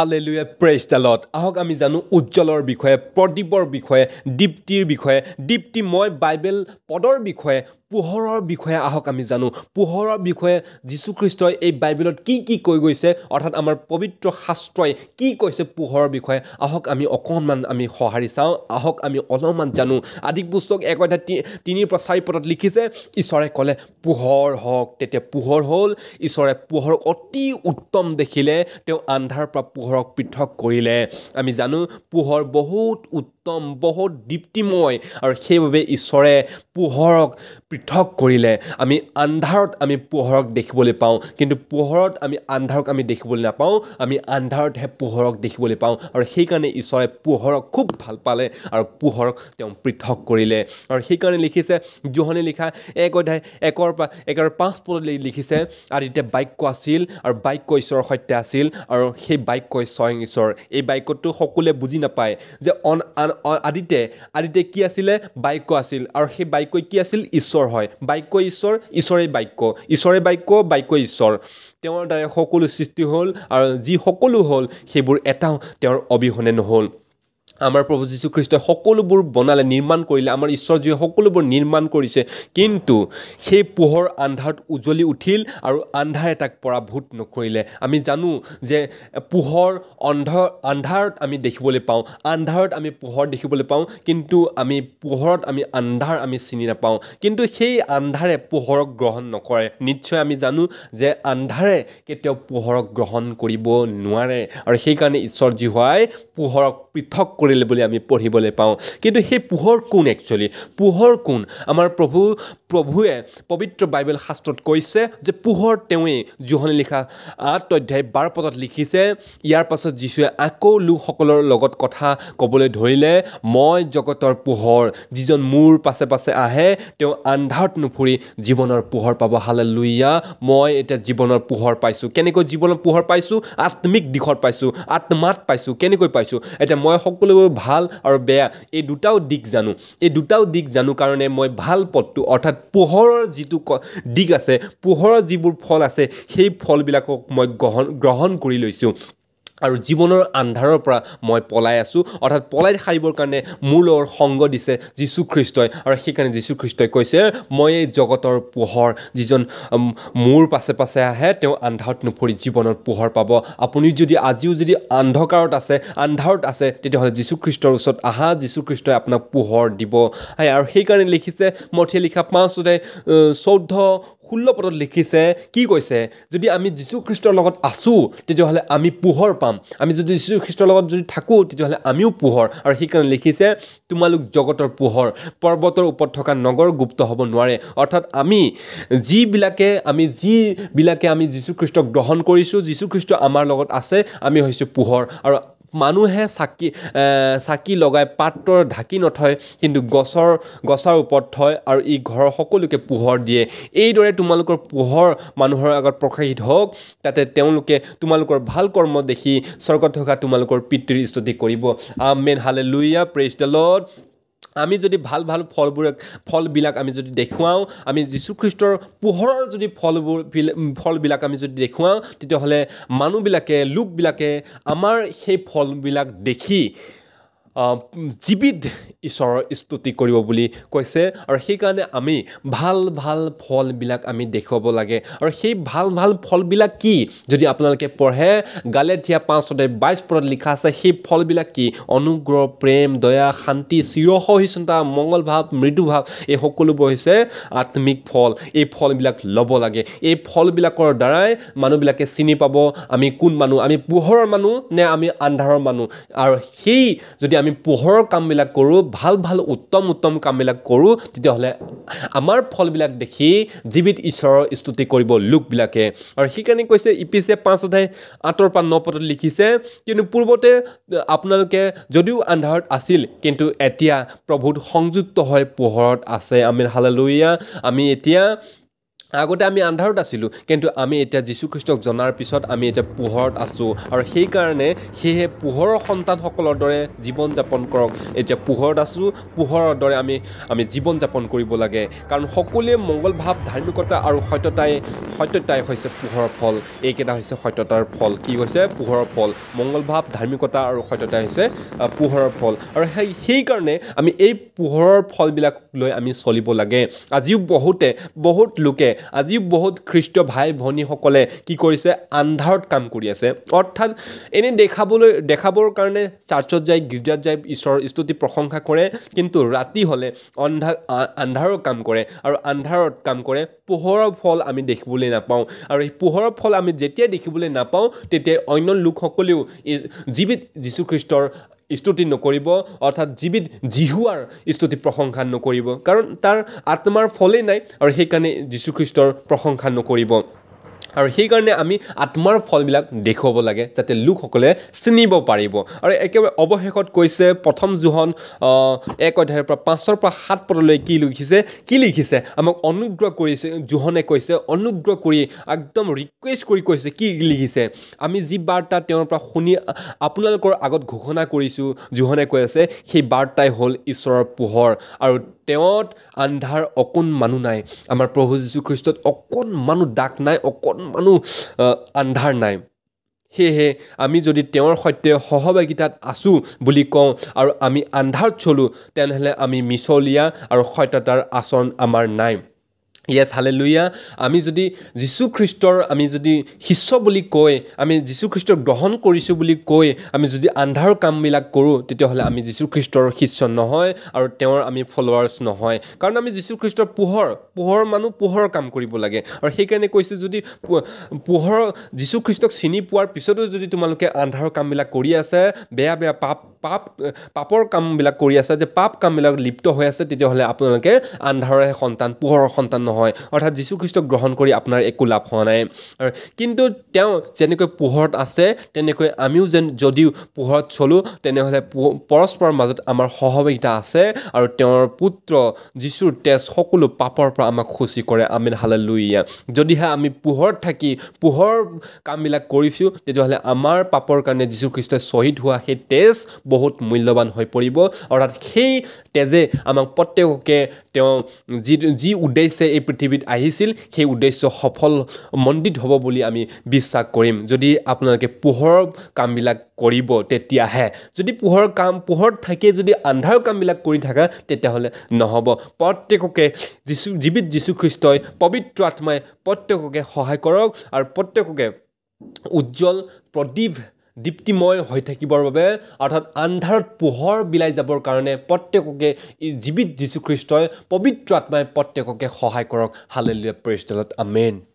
হালে লুয়ে প্ৰেছ ডালত আহক আমি জানো উজ্জ্বলৰ বিষয়ে প্ৰদীপৰ বিষয়ে দীপ্তিৰ বিষয়ে দীপ্তি মই বাইবেল পদৰ বিষয়ে পোহৰৰ বিষয়ে আহক আমি জানো পোহৰৰ বিষয়ে যীশুখ্ৰীষ্টই এই বাইবেলত কি কি কৈ গৈছে অৰ্থাৎ আমাৰ পবিত্ৰ শাস্ত্ৰই কি কৈছে পোহৰৰ বিষয়ে আহক আমি অকণমান আমি সঁহাৰি চাওঁ আহক আমি অলপমান জানো আদি পুস্তক এক অধ্যায় তিনিৰ পৰা চাৰি পদত লিখিছে ঈশ্বৰে ক'লে পোহৰ হওক তেতিয়া পোহৰ হ'ল ঈশ্বৰে পোহৰ অতি উত্তম দেখিলে তেওঁ আন্ধাৰ পৰা পোহৰক পৃথক কৰিলে আমি জানো পোহৰ বহুত উত্তম বহুত দীপ্তিময় আৰু সেইবাবে ঈশ্বৰে পোহৰক পৃথক কৰিলে আমি আন্ধাৰত আমি পোহৰক দেখিবলৈ পাওঁ কিন্তু পোহৰত আমি আন্ধাৰক আমি দেখিবলৈ নাপাওঁ আমি আন্ধাৰতহে পোহৰক দেখিবলৈ পাওঁ আৰু সেইকাৰণে ঈশ্বৰে পোহৰক খুব ভাল পালে আৰু পোহৰক তেওঁ পৃথক কৰিলে আৰু সেইকাৰণে লিখিছে জোহনে লিখা এক অধ্যায় একৰ পৰা একৰ পাঁচ পদত লিখিছে আৰু তেতিয়া বাক্য আছিল আৰু বাক্য ঈশ্বৰৰ সৈতে আছিল আৰু সেই বাক্যই স্বয়ং ঈশ্বৰ এই বাক্যটো সকলোৱে বুজি নাপায় যে অন আন আদিতে আদিতে কি আছিলে বাক্য আছিল আৰু সেই বাক্যই কি আছিল ঈশ্বৰ ঈশ্বৰ হয় বাক্য ঈশ্বৰ ঈশ্বৰে বাক্য ঈশ্বৰে বাক্য বাক্য ঈশ্বৰ তেওঁৰ দ্বাৰাই সকলো সৃষ্টি হ'ল আৰু যি সকলো হ'ল সেইবোৰ এটাও তেওঁৰ অবিহনে নহ'ল আমাৰ প্ৰভু যীশুখ্ৰীষ্টই সকলোবোৰ বনালে নিৰ্মাণ কৰিলে আমাৰ ঈশ্বৰজীয়ে সকলোবোৰ নিৰ্মাণ কৰিছে কিন্তু সেই পোহৰ আন্ধাৰত উজ্বলি উঠিল আৰু আন্ধাৰে তাক পৰাভূত নকৰিলে আমি জানো যে পোহৰ অন্ধ আন্ধাৰত আমি দেখিবলৈ পাওঁ আন্ধাৰত আমি পোহৰ দেখিবলৈ পাওঁ কিন্তু আমি পোহৰত আমি আন্ধাৰ আমি চিনি নাপাওঁ কিন্তু সেই আন্ধাৰে পোহৰক গ্ৰহণ নকৰে নিশ্চয় আমি জানো যে আন্ধাৰে কেতিয়াও পোহৰক গ্ৰহণ কৰিব নোৱাৰে আৰু সেইকাৰণে ঈশ্বৰজী হোৱাই পোহৰক পৃথক কৰিলে বুলি আমি পঢ়িবলৈ পাওঁ কিন্তু সেই পোহৰ কোন একচুৱেলি পোহৰ কোন আমাৰ প্ৰভু প্ৰভুৱে পবিত্ৰ বাইবেল শাস্ত্ৰত কৈছে যে পোহৰ তেওঁৱেই জোহনী লিখা আঠ অধ্যায় বাৰ পদত লিখিছে ইয়াৰ পাছত যীশুৱে আকৌ লোকসকলৰ লগত কথা ক'বলৈ ধৰিলে মই জগতৰ পোহৰ যিজন মোৰ পাছে পাছে আহে তেওঁ আন্ধাৰত নুফুৰি জীৱনৰ পোহৰ পাব হালে লুইয়া মই এতিয়া জীৱনৰ পোহৰ পাইছোঁ কেনেকৈ জীৱনৰ পোহৰ পাইছোঁ আত্মিক দিশত পাইছোঁ আত্মাত পাইছোঁ কেনেকৈ পাইছোঁ পাইছোঁ এতিয়া মই সকলোবোৰ ভাল আৰু বেয়া এই দুটাও দিশ জানো এই দুটাও দিশ জানো কাৰণে মই ভাল পথটো অৰ্থাৎ পোহৰৰ যিটো দিশ আছে পোহৰৰ যিবোৰ ফল আছে সেই ফলবিলাকক মই গ্ৰহণ গ্ৰহণ কৰি লৈছোঁ আৰু জীৱনৰ আন্ধাৰৰ পৰা মই পলাই আছোঁ অৰ্থাৎ পলাই সাৰিবৰ কাৰণে মোৰ লগৰ সংগ দিছে যীশুখ্ৰীষ্টই আৰু সেইকাৰণে যীশুখ্ৰীষ্টই কৈছে মই এই জগতৰ পোহৰ যিজন মোৰ পাছে পাছে আহে তেওঁ আন্ধাৰত নুফৰি জীৱনত পোহৰ পাব আপুনি যদি আজিও যদি আন্ধকাৰত আছে আন্ধাৰত আছে তেতিয়াহ'লে যীশুখ্ৰীষ্টৰ ওচৰত আহা যীশুখ্ৰীষ্টই আপোনাক পোহৰ দিব আৰু সেইকাৰণে লিখিছে মঠিয়ে লিখা পাঁচতে চৈধ্য ষোল্ল পদত লিখিছে কি কৈছে যদি আমি যীশুখ্ৰীষ্টৰ লগত আছোঁ তেতিয়াহ'লে আমি পোহৰ পাম আমি যদি যীশুখ্ৰীষ্টৰ লগত যদি থাকোঁ তেতিয়াহ'লে আমিও পোহৰ আৰু সেইকাৰণে লিখিছে তোমালোক জগতৰ পোহৰ পৰ্বতৰ ওপৰত থকা নগৰ গুপ্ত হ'ব নোৱাৰে অৰ্থাৎ আমি যিবিলাকে আমি যিবিলাকে আমি যীশুখ্ৰীষ্টক গ্ৰহণ কৰিছোঁ যীশুখ্ৰীষ্ট আমাৰ লগত আছে আমি হৈছোঁ পোহৰ আৰু মানুহে চাকি চাকি লগাই পাত্ৰ ঢাকি নথয় কিন্তু গছৰ গছৰ ওপৰত থয় আৰু ই ঘৰৰ সকলোকে পোহৰ দিয়ে এইদৰে তোমালোকৰ পোহৰ মানুহৰ আগত প্ৰকাশিত হওক তাতে তেওঁলোকে তোমালোকৰ ভাল কৰ্ম দেখি স্বৰ্গত থকা তোমালোকৰ পিতৃৰ স্তুতি কৰিব মেন হালে লুইয়া প্ৰেষ্টেলত আমি যদি ভাল ভাল ফলবোৰ ফলবিলাক আমি যদি দেখুৱাওঁ আমি যীশুখ্ৰীষ্টৰ পোহৰৰ যদি ফলবোৰ ফলবিলাক আমি যদি দেখুৱাওঁ তেতিয়াহ'লে মানুহবিলাকে লোকবিলাকে আমাৰ সেই ফলবিলাক দেখি জীৱিত ঈশ্বৰৰ স্তুতি কৰিব বুলি কৈছে আৰু সেইকাৰণে আমি ভাল ভাল ফলবিলাক আমি দেখুৱাব লাগে আৰু সেই ভাল ভাল ফলবিলাক কি যদি আপোনালোকে পঢ়ে গালে দিয়া পাঁচতে বাইছ পদত লিখা আছে সেই ফলবিলাক কি অনুগ্ৰহ প্ৰেম দয়া শান্তি চিৰসহিষ্ণুতা মংগলভাৱ মৃদুভাৱ এই সকলোবোৰ হৈছে আত্মিক ফল এই ফলবিলাক ল'ব লাগে এই ফলবিলাকৰ দ্বাৰাই মানুহবিলাকে চিনি পাব আমি কোন মানুহ আমি পোহৰৰ মানুহ নে আমি আন্ধাৰৰ মানুহ আৰু সেই যদি আমি পোহৰৰ কামবিলাক কৰোঁ ভাল ভাল উত্তম উত্তম কামবিলাক কৰোঁ তেতিয়াহ'লে আমাৰ ফলবিলাক দেখি জীৱিত ঈশ্বৰৰ স্তুতি কৰিব লোকবিলাকে আৰু সেইকাৰণে কৈছে ইপিছে পাঁচ অধ্যায় আঁতৰ পৰা ন পদত লিখিছে কিন্তু পূৰ্বতে আপোনালোকে যদিও আন্ধাৰত আছিল কিন্তু এতিয়া প্ৰভুত সংযুক্ত হৈ পোহৰত আছে আমি হালে আমি এতিয়া আগতে আমি আন্ধাৰত আছিলোঁ কিন্তু আমি এতিয়া যীশুখ্ৰীষ্টক জনাৰ পিছত আমি এতিয়া পোহৰত আছোঁ আৰু সেইকাৰণে সেয়েহে পোহৰৰ সন্তানসকলৰ দৰে জীৱন যাপন কৰক এতিয়া পোহৰত আছোঁ পোহৰৰ দৰে আমি আমি জীৱন যাপন কৰিব লাগে কাৰণ সকলোৱে মংগল ভাৱ ধাৰ্মিকতা আৰু সত্যতাই সত্যতাই হৈছে পোহৰৰ ফল এইকেইটা হৈছে সত্যতাৰ ফল কি হৈছে পোহৰৰ ফল মংগল ভাৱ ধাৰ্মিকতা আৰু সত্যতাই হৈছে পোহৰৰ ফল আৰু সেই সেইকাৰণে আমি এই পোহৰৰ ফলবিলাক লৈ আমি চলিব লাগে আজিও বহুতে বহুত লোকে আজিও বহুত খ্ৰীষ্ট ভাই ভনীসকলে কি কৰিছে আন্ধাৰত কাম কৰি আছে অৰ্থাৎ এনেই দেখাবলৈ দেখাবৰ কাৰণে চাৰ্চত যায় গীৰ্জাত যায় ঈশ্বৰৰ স্তুতি প্ৰশংসা কৰে কিন্তু ৰাতি হ'লে অন্ধাৰ আন্ধাৰৰ কাম কৰে আৰু আন্ধাৰত কাম কৰে পোহৰৰ ফল আমি দেখিবলৈ নাপাওঁ আৰু সেই পোহৰৰ ফল আমি যেতিয়াই দেখিবলৈ নাপাওঁ তেতিয়াই অন্য লোকসকলেও জীৱিত যীশুখ্ৰীষ্টৰ স্তুতি নকৰিব অৰ্থাৎ জীৱিত জিহুৱাৰ স্তুতি প্ৰশংসা নকৰিব কাৰণ তাৰ আত্মাৰ ফলেই নাই আৰু সেইকাৰণে যীশুখ্ৰীষ্টৰ প্ৰশংসা নকৰিব আৰু সেইকাৰণে আমি আত্মাৰ ফলবিলাক দেখুৱাব লাগে যাতে লোকসকলে চিনিব পাৰিব আৰু একেবাৰে অৱশেষত কৈছে প্ৰথম জোহন এক অধ্যায়ৰ পৰা পাঁচৰ পৰা সাত পদলৈ কি লিখিছে কি লিখিছে আমাক অনুগ্ৰহ কৰিছে জোহনে কৈছে অনুগ্ৰহ কৰি একদম ৰিকুৱেষ্ট কৰি কৈছে কি লিখিছে আমি যি বাৰ্তা তেওঁৰ পৰা শুনি আপোনালোকৰ আগত ঘোষণা কৰিছোঁ জোহনে কৈ আছে সেই বাৰ্তাই হ'ল ঈশ্বৰৰ পোহৰ আৰু তেওঁত আন্ধাৰ অকণমানো নাই আমাৰ প্ৰভু যীশুখ্ৰীষ্টত অকণমানো ডাক নাই অকণমানো আন্ধাৰ নাই সেয়েহে আমি যদি তেওঁৰ সৈতে সহভাগিতাত আছোঁ বুলি কওঁ আৰু আমি আন্ধাৰত চলোঁ তেনেহ'লে আমি মিছলীয়া আৰু সত্যতাৰ আচৰণ আমাৰ নাই য়েছ হালে লুইয়া আমি যদি যীশুখ্ৰীষ্টৰ আমি যদি শিষ্য বুলি কৈ আমি যীশুখ্ৰীষ্টৰ গ্ৰহণ কৰিছোঁ বুলি কৈ আমি যদি আন্ধাৰৰ কামবিলাক কৰোঁ তেতিয়াহ'লে আমি যীশুখ্ৰীষ্টৰ শিষ্য নহয় আৰু তেওঁৰ আমি ফলৱাৰ্ছ নহয় কাৰণ আমি যীশুখ্ৰীষ্টৰ পোহৰ পোহৰ মানুহ পোহৰৰ কাম কৰিব লাগে আৰু সেইকাৰণে কৈছোঁ যদি পোহৰ যীশুখ্ৰীষ্টক চিনি পোৱাৰ পিছতো যদি তোমালোকে আন্ধাৰৰ কামবিলাক কৰি আছে বেয়া বেয়া পাপ পাপ পাপৰ কামবিলাক কৰি আছে যে পাপ কামবিলাক লিপ্ত হৈ আছে তেতিয়াহ'লে আপোনালোকে আন্ধাৰৰে সন্তান পোহৰৰ সন্তান নহয় অৰ্থাৎ যীশুখ্ৰীষ্টক গ্ৰহণ কৰি আপোনাৰ একো লাভ হোৱা নাই কিন্তু তেওঁ যেনেকৈ পোহৰত আছে তেনেকৈ আমিও যেন যদিও পোহৰত চলোঁ তেনেহ'লে পৰস্পৰৰ মাজত আমাৰ সহভাগিতা আছে আৰু তেওঁৰ পুত্ৰ যীশুৰ তেজ সকলো পাপৰ পৰা আমাক সূচী কৰে আমি হালে লুইয়া যদিহে আমি পোহৰত থাকি পোহৰ কামবিলাক কৰিছোঁ তেতিয়াহ'লে আমাৰ পাপৰ কাৰণে যীশুখ্ৰীষ্টই শ্বহীদ হোৱা সেই তেজ বহুত মূল্যৱান হৈ পৰিব অৰ্থাৎ সেই তেজে আমাক প্ৰত্যেককে তেওঁ যি যি উদ্দেশ্যে এই পৃথিৱীত আহিছিল সেই উদ্দেশ্য সফল মণ্ডিত হ'ব বুলি আমি বিশ্বাস কৰিম যদি আপোনালোকে পোহৰৰ কামবিলাক কৰিব তেতিয়াহে যদি পোহৰ কাম পোহৰত থাকিয়ে যদি আন্ধাৰ কামবিলাক কৰি থাকা তেতিয়াহ'লে নহ'ব প্ৰত্যেককে যীশু জীৱিত যীশুখ্ৰীষ্টই পবিত্ৰ আত্মাই প্ৰত্যেককে সহায় কৰক আৰু প্ৰত্যেককে উজ্জ্বল প্ৰদীপ দীপ্তিময় হৈ থাকিবৰ বাবে অৰ্থাৎ আন্ধাৰত পোহৰ বিলাই যাবৰ কাৰণে প্ৰত্যেককে জীৱিত যীশুখ্ৰীষ্টই পবিত্ৰ আত্মাই প্ৰত্যেককে সহায় কৰক হালেলুৱা পৰিষ্টেলত আমেন